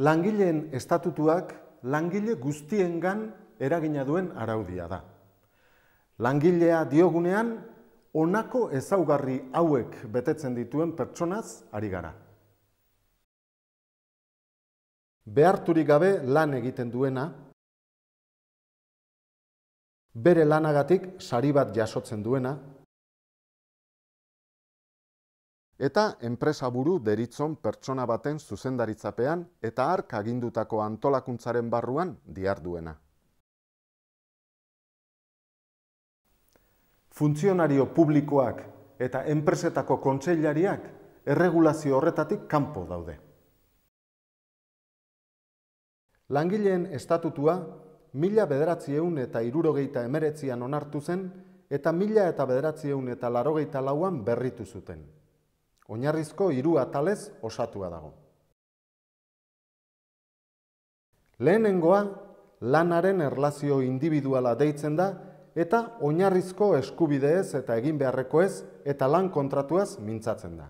Langileen estatutuak langile guztiengan eragina duen araudia da. Langilea diogunean onako ezaugarri hauek betetzen dituen pertsonaz ari gara. Beharturik gabe lan egiten duena, bere lanagatik sari bat jasotzen duena, eta enpresa buru deritzon pertsona baten zuzendaritzapean eta ark agindutako antolakuntzaren barruan diarduena. Funtzionario publikoak eta enpresetako kontseilariak erregulazio horretatik kanpo daude. Langileen estatutua mila bederatzieun eta irurogeita emeretzian onartu zen eta mila eta bederatzieun eta larogeita lauan berritu zuten oinarrizko hiru atalez osatua dago. Lehenengoa, lanaren erlazio individuala deitzen da eta oinarrizko eskubideez eta egin beharrekoez eta lan kontratuaz mintzatzen da.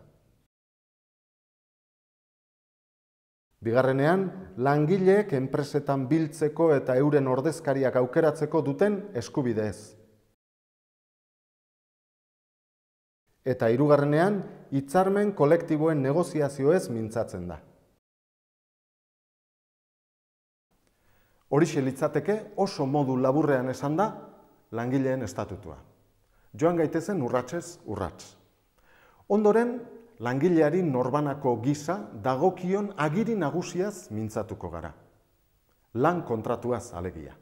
Bigarrenean, langileek enpresetan biltzeko eta euren ordezkariak aukeratzeko duten eskubideez. Eta hirugarrenean, hitzarmen kolektiboen negoziazioez mintzatzen da. Horixe litzateke oso modu laburrean esan da langileen estatutua. Joan gaitezen urratsez urrats. Ondoren, langileari norbanako gisa dagokion agiri nagusiaz mintzatuko gara. Lan kontratuaz alegia.